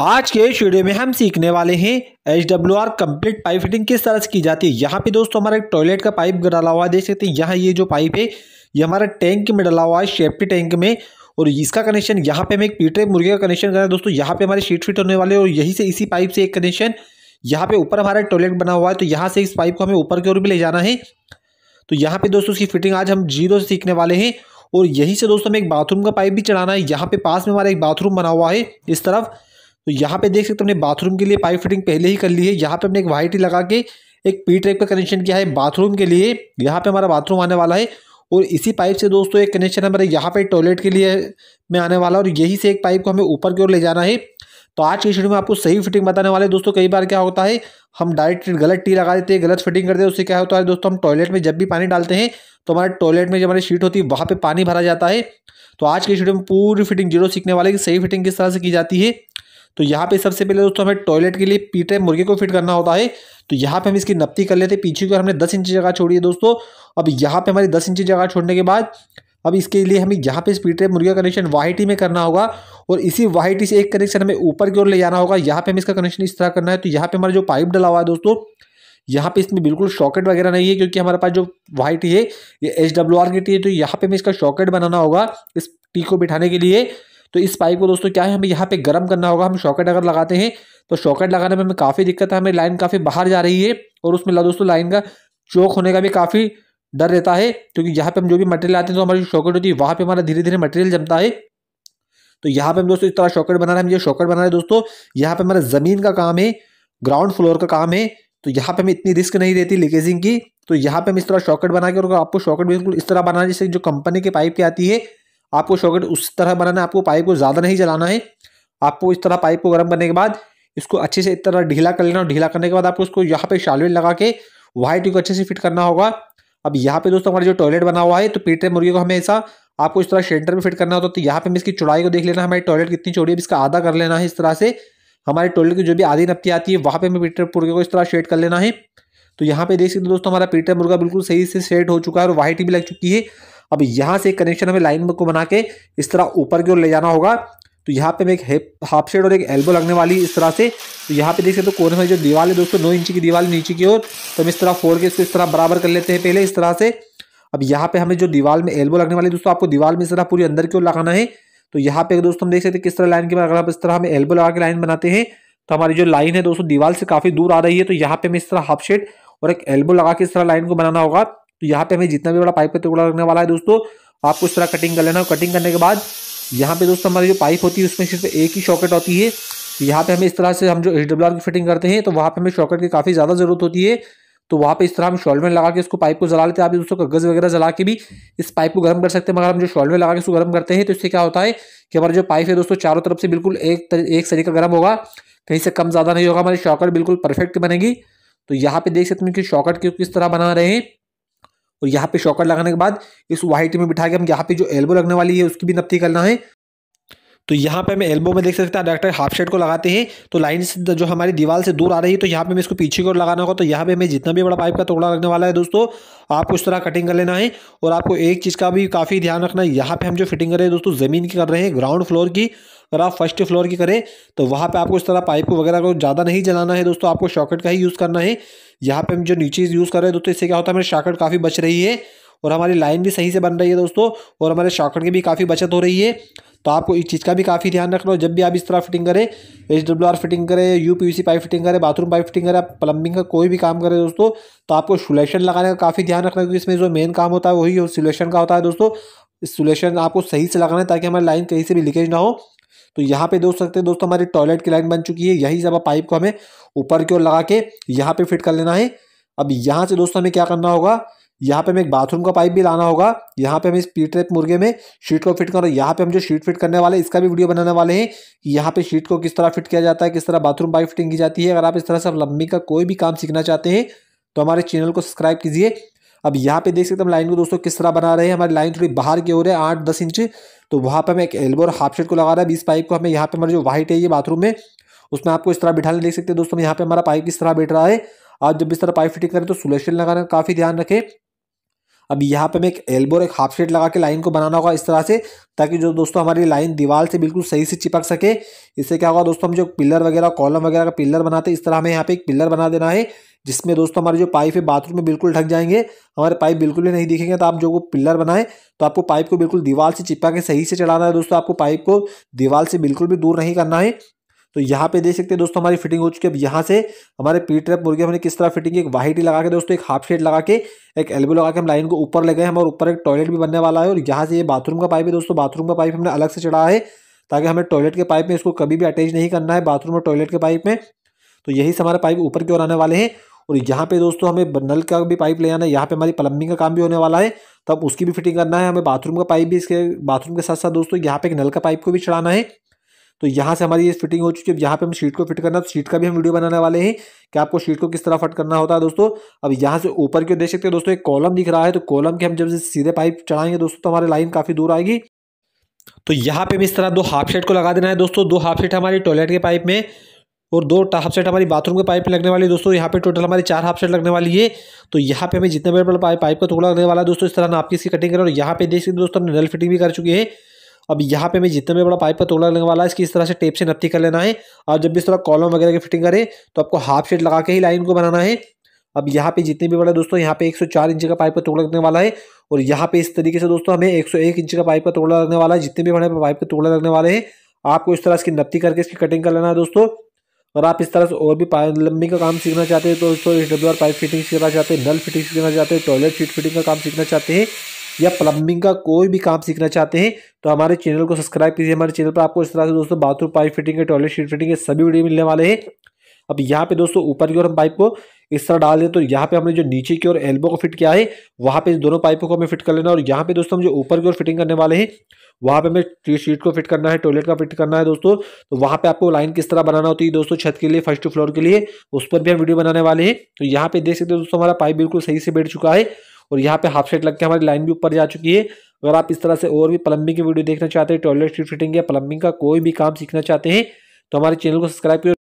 आज के इस वीडियो में हम सीखने वाले हैं H W R complete pipe fitting किस तरह से की जाती है यहाँ पे दोस्तों हमारा एक टॉयलेट का पाइप डाला हुआ है देख सकते हैं यहाँ ये जो पाइप है ये हमारा टैंक में डाला हुआ है सेफ्टी टैंक में और इसका कनेक्शन यहाँ पे हमें एक पीटरे मुर्गे का कनेक्शन रहे हैं दोस्तों यहाँ पे हमारे शीट फिट होने वाले और यहीं से इसी पाइप से एक कनेक्शन यहाँ पे ऊपर हमारा टॉयलेट बना हुआ है तो यहाँ से इस पाइप को हमें ऊपर की ओर भी ले जाना है तो यहाँ पे दोस्तों इसकी फिटिंग आज हम जीरो से सीखने वाले हैं और यहीं से दोस्तों हमें एक बाथरूम का पाइप भी चढ़ाना है यहाँ पे पास में हमारा एक बाथरूम बना हुआ है इस तरफ तो यहाँ पे देख सकते हो हमने बाथरूम के लिए पाइप फिटिंग पहले ही कर ली है यहाँ पे हमने एक वाइट लगा के एक पी टाइप का कनेक्शन किया है बाथरूम के लिए यहाँ पे हमारा बाथरूम आने वाला है और इसी पाइप से दोस्तों एक कनेक्शन हमारे यहाँ पे टॉयलेट के लिए में आने वाला और यही से एक पाइप को हमें ऊपर की ओर ले जाना है तो आज की शीडियो में आपको सही फिटिंग बताने वाले दोस्तों कई बार क्या होता है हम डायरेक्ट गलत टी लगा देते हैं गलत फिटिंग करते हैं उससे क्या होता है दोस्तों हम टॉयलेट में जब भी पानी डालते हैं तो हमारे टॉयलेट में जो हमारी शीट होती है वहाँ पर पानी भरा जाता है तो आज की शीडियो में पूरी फिटिंग जीरो सीखने वाले की सही फिटिंग किस तरह से की जाती है तो यहाँ पे सबसे पहले दोस्तों हमें टॉयलेट के लिए पीटे मुर्गे को फिट करना होता है तो यहाँ पे हम इसकी नपती कर लेते हैं पीछे की ओर हमने दस इंची जगह छोड़ी है दोस्तों अब यहाँ पे हमारी दस इंची जगह छोड़ने के बाद अब इसके लिए हमें यहाँ पे स्पीड टेप मुर्गिया कनेक्शन वाई में करना होगा और इसी वाई से एक कनेक्शन हमें ऊपर की ओर ले जाना होगा यहाँ पे हमें इसका कनेक्शन इस तरह करना है तो यहाँ पे हमारा जो पाइप डला हुआ है दोस्तों यहाँ पे इसमें बिल्कुल शॉकेट वगैरह नहीं है क्योंकि हमारे पास जो वाइट है ये एच डब्ल्यू आर की टी है तो यहाँ पे हमें इसका शॉकेट बनाना होगा इस टी को बिठाने के लिए तो इस पाइप को दोस्तों क्या है हमें यहाँ पे गर्म करना होगा हम शॉकेट अगर लगाते हैं तो शॉकेट लगाने में हमें काफ़ी दिक्कत है हमें लाइन काफ़ी बाहर जा रही है और उसमें दोस्तों लाइन का चौक होने का भी काफ़ी डर रहता है क्योंकि यहाँ पे हम जो भी मटेरियल आते हैं तो हमारी शॉकेट होती है वहाँ पर हमारा धीरे धीरे मटेरियल जमता है तो यहाँ पे हम दोस्तों इस तरह शॉकेट बना रहे हैं हम ये शॉकेट बना रहे हैं दोस्तों यहाँ पे हमारा ज़मीन का काम है ग्राउंड फ्लोर का काम है तो यहाँ पे हमें इतनी रिस्क नहीं रहती लीकेजिंग की तो यहाँ पे हम इस तरह शॉकेट बना के और आपको शॉकेट बिल्कुल इस तरह बनाना जैसे जो कंपनी के पाइप की आती है आपको शॉकेट उस तरह बनाना आपको पाइप को ज़्यादा नहीं जलाना है आपको इस तरह पाइप को गर्म करने के बाद इसको अच्छे से इस तरह ढीला कर लेना और ढीला करने के बाद आपको उसको यहाँ पे शालवेट लगा के वाइट को अच्छे से फिट करना होगा अब यहाँ पे दोस्तों हमारा जो टॉयलेट बना हुआ है तो पीटे मुर्गी को हमेशा आपको इस तरह सेंटर में फिट करना होता है तो यहाँ पे हम इसकी चौड़ाई को देख लेना हमारी टॉयलेट कितनी चौड़ी है इसका आधा कर लेना है इस तरह से हमारे टॉयलेट की जो भी आधी नपती आती है वहाँ पे हमें पीटर मुर्गे को इस तरह शेड कर लेना है तो यहाँ पे देख सकते हो दोस्तों हमारा पीटर मुर्गा बिल्कुल सही से सेट हो चुका है और वाइट भी लग चुकी है अब यहाँ से कनेक्शन हमें लाइन को बना के इस तरह ऊपर की ओर ले जाना होगा तो यहाँ पे मैं एक हाफ शेड और एक एल्बो लगने वाली इस तरह से तो यहाँ पे देख सकते हो तो कोने में जो दीवार है दोस्तों नौ इंच की दीवार नीचे की ओर तो हम इस तरह फोड़ के इसको इस तरह बराबर कर लेते हैं पहले इस तरह से अब यहाँ पे हमें जो दीवार में एल्बो लगने वाली दोस्तों आपको दीवार में इस तरह पूरी अंदर की ओर लगाना है तो यहाँ पे दोस्तों हम देख सकते किस तरह लाइन के अगर आप इस तरह हम एल्बो लगा के लाइन बनाते हैं तो हमारी जो लाइन है दोस्तों दीवार से काफ़ी दूर आ रही है तो यहाँ पे हमें इस तरह हाफ शेड और एक एल्बो लगा के इस तरह लाइन को बनाना होगा तो यहाँ पे हमें जितना भी बड़ा पाइप है टुकड़ा लगने वाला है दोस्तों आपको इस तरह कटिंग कर लेना कटिंग करने के बाद यहाँ पे दोस्तों हमारी जो पाइप होती है उसमें सिर्फ एक ही शॉकेट होती है तो यहाँ पे हमें इस तरह से हम जो एच डब्ल्यू आर की फिटिंग करते हैं तो वहाँ पे हमें शॉकेट की काफ़ी ज़्यादा ज़रूरत होती है तो वहाँ पे इस तरह हम शॉलमेंट लगा के इसको पाइप को जला लेते हैं आप दोस्तों कागज़ वगैरह जला के भी इस पाइप को गर्म कर सकते हैं मगर हम जो शॉलमेंट लगा के इसको गर्म करते हैं तो इससे क्या होता है कि हमारा जो पाइप है दोस्तों चारों तरफ से बिल्कुल एक एक का गर्म होगा कहीं से कम ज़्यादा नहीं होगा हमारी शॉकेट बिल्कुल परफेक्ट बनेगी तो यहाँ पे देख सकते हैं कि शॉकेट क्यों किस तरह बना रहे हैं और यहाँ पे शॉकर लगाने के बाद इस व्हाइट में बिठा के हम यहाँ पे जो एल्बो लगने वाली है उसकी भी नपती करना है तो यहाँ पे मैं एल्बो में देख सकते हैं डायरेक्टर हाफ शेड को लगाते हैं तो लाइन जो हमारी दीवार से दूर आ रही है तो यहाँ पे मैं इसको पीछे की ओर लगाना होगा तो यहाँ पे हमें जितना भी बड़ा पाइप का टुकड़ा लगने वाला है दोस्तों आपको इस तरह कटिंग कर लेना है और आपको एक चीज़ का भी काफ़ी ध्यान रखना है यहाँ पे हम जो फिटिंग कर रहे हैं दोस्तों ज़मीन की कर रहे हैं ग्राउंड फ्लोर की अगर आप फर्स्ट फ्लोर की करें तो वहाँ पे आपको इस तरह पाइप को वगैरह को ज़्यादा नहीं जलाना है दोस्तों आपको शॉकेट का ही यूज़ करना है यहाँ पे हम जो नीचे यूज़ कर रहे हैं दोस्तों इससे क्या होता है हमें शॉकेट काफ़ी बच रही है और हमारी लाइन भी सही से बन रही है दोस्तों और हमारे शॉकट की भी काफ़ी बचत हो रही है तो आपको इस चीज़ का भी काफ़ी ध्यान रखना हो जब भी आप इस तरह फिटिंग करें एच डब्ल्यू आर फिटिंग करें U P C pipe fitting करें बाथरूम पाइप फिटिंग करें आप प्लम्बिंग का कोई भी काम करें दोस्तों तो आपको सुलेशन लगाने का काफ़ी ध्यान रखना क्योंकि इसमें जो मेन काम होता है वही सुलेशन का होता है दोस्तों सुलेशन आपको सही से लगाना है ताकि हमारी लाइन कहीं से भी लीकेज ना हो तो यहाँ पे देख सकते हैं दोस्तों हमारी टॉयलेट की लाइन बन चुकी है यही सब पाइप को हमें ऊपर की ओर लगा के यहाँ पे फिट कर लेना है अब यहाँ से दोस्तों हमें क्या करना होगा यहाँ पे हमें एक बाथरूम का पाइप भी लाना होगा यहाँ पे हम इस पी ट्रेप मुर्गे में शीट को फिट करना यहाँ पे हम जो शीट फिट करने वाले इसका भी वीडियो बनाने वाले हैं कि यहाँ पे शीट को किस तरह फिट किया जाता है किस तरह बाथरूम पाइप फिटिंग की जाती है अगर आप इस तरह से लंबी का कोई भी काम सीखना चाहते हैं तो हमारे चैनल को सब्सक्राइब कीजिए अब यहाँ पे देख सकते हम लाइन को दोस्तों किस तरह बना रहे हैं हमारी लाइन थोड़ी बाहर की हो रही है आठ दस इंच तो वहाँ पर हमें एक एल्बो और हाफ शर्ट को लगा रहा है बीस पाइप को हमें यहाँ पे हमारे जो वाइट है ये बाथरूम में उसमें आपको इस तरह बिठाने देख सकते हैं दोस्तों यहाँ पे हमारा पाइप किस तरह बैठ रहा है आप जब इस तरह पाइप फिटिंग करें तो सुलेशन लगाना काफ़ी ध्यान रखें अब यहाँ पे मैं एक एल्बो और एक हाफ शेड लगा के लाइन को बनाना होगा इस तरह से ताकि जो दोस्तों हमारी लाइन दीवार से बिल्कुल सही से चिपक सके इससे क्या होगा दोस्तों हम जो पिलर वगैरह कॉलम वगैरह का पिलर बनाते हैं इस तरह हमें यहाँ पे एक पिलर बना देना है जिसमें दोस्तों हमारे जो पाइप है बाथरूम में बिल्कुल ढक जाएंगे हमारे पाइप बिल्कुल भी नहीं दिखेंगे तो आप जो वो पिलर बनाएं तो आपको पाइप को बिल्कुल दीवार से चिपका के सही से चढ़ाना है दोस्तों आपको पाइप को दीवार से बिल्कुल भी दूर नहीं करना है तो यहाँ पे देख सकते हैं दोस्तों हमारी फिटिंग हो चुकी है अब यहाँ से हमारे पी ट्रैप मुर्गे हमने किस तरह फिटिंग की एक वाइट लगा के दोस्तों एक हाफ शेड लगा के एक एल्बो लगा के हम लाइन को ऊपर ले गए हम और ऊपर एक टॉयलेट भी बनने वाला है और यहाँ से ये बाथरूम का पाइप है दोस्तों बाथरूम का पाइप हमने अलग से चढ़ा है ताकि हमें टॉयलेट के पाइप में इसको कभी भी अटैच नहीं करना है बाथरूम और टॉयलेट के पाइप में तो यही से हमारे पाइप ऊपर की ओर आने वाले हैं और यहाँ पे दोस्तों हमें नल का भी पाइप ले आना है यहाँ पे हमारी प्लम्बिंग का काम भी होने वाला है तब उसकी भी फिटिंग करना है हमें बाथरूम का पाइप भी इसके बाथरूम के साथ साथ दोस्तों यहाँ पे एक नल का पाइप को भी चढ़ाना है तो यहाँ से हमारी ये फिटिंग हो चुकी है यहाँ पे हम शीट को फिट करना तो शीट का भी हम वीडियो बनाने वाले हैं कि आपको शीट को किस तरह फट करना होता है दोस्तों अब यहाँ से ऊपर की देख सकते हैं दोस्तों एक कॉलम दिख रहा है तो कॉलम के हम जब सीधे पाइप चढ़ाएंगे दोस्तों तो हमारी लाइन काफ़ी दूर आएगी तो यहाँ पे हम इस तरह दो हाफ सेट को लगा देना है दोस्तों दो हाफ सेट हमारी टॉयलेट के पाइप में और दो हाफ सेट हमारी बाथरूम के पाइप लगने वाली दोस्तों यहाँ पे टोटल हमारी चार हाफ सेट लगने वाली है तो यहाँ पे हमें जितने बड़े बड़े पाइप का थोड़ा लगने वाला है दोस्तों इस तरह ना आपकी इसकी कटिंग करें और यहाँ पे देख सकते दोस्तों हमने नल फिटिंग भी कर चुकी है अब यहाँ पे मैं जितना भी बड़ा पाइप का तोड़ा लगने वाला है इसकी इस तरह से टेप से नत्ती कर लेना है और जब भी इस तरह कॉलम वगैरह की फिटिंग करें तो आपको हाफ शेड लगा के ही लाइन को बनाना है अब यहाँ पे जितने भी बड़ा दोस्तों यहाँ पे 104 इंच का पाइप का तोड़ा लगने वाला है और यहाँ पे इस तरीके से दोस्तों हमें 101 इंच का पाइप का तोड़ा लगने वाला है जितने भी बड़े पाइप का तोड़ा लगने वाले हैं आपको इस तरह इसकी नत्ती करके इसकी कटिंग कर लेना है दोस्तों और आप इस तरह से और भी लंबी का काम सीखना चाहते हैं तो दोस्तों H W R pipe fitting सीखना चाहते हैं नल फिटिंग सीखना चाहते हैं टॉयलेट सीट फिटिंग का काम सीखना चाहते हैं या प्लम्बिंग का कोई भी काम सीखना चाहते हैं तो हमारे चैनल को सब्सक्राइब कीजिए हमारे चैनल पर आपको इस तरह से दोस्तों बाथरूम पाइप फिटिंग है टॉयलेट शीट फिटिंग है सभी वीडियो मिलने वाले हैं अब यहाँ पे दोस्तों ऊपर की ओर हम पाइप को इस तरह डाल दें तो यहाँ पे हमने जो नीचे की ओर एल्बो को फिट किया है वहाँ पे दोनों पाइपों को हमें फिट कर लेना और यहाँ पे दोस्तों हम जो ऊपर की ओर फिटिंग करने वाले हैं वहाँ पे हमें टी शीट को फिट करना है टॉयलेट का फिट करना है दोस्तों तो वहाँ पे आपको लाइन किस तरह बनाना होती है दोस्तों छत के लिए फर्स्ट फ्लोर के लिए उस पर भी हम वीडियो बनाने वाले हैं तो यहाँ पे देख सकते हो दोस्तों हमारा पाइप बिल्कुल सही से बैठ चुका है और यहाँ पे हाफ सेट लग के हमारी लाइन भी ऊपर जा चुकी है अगर आप इस तरह से और भी प्लम्बिंग की वीडियो देखना चाहते हैं टॉयलेट फिटिंग या प्लम्बिंग का कोई भी काम सीखना चाहते हैं तो हमारे चैनल को सब्सक्राइब करिए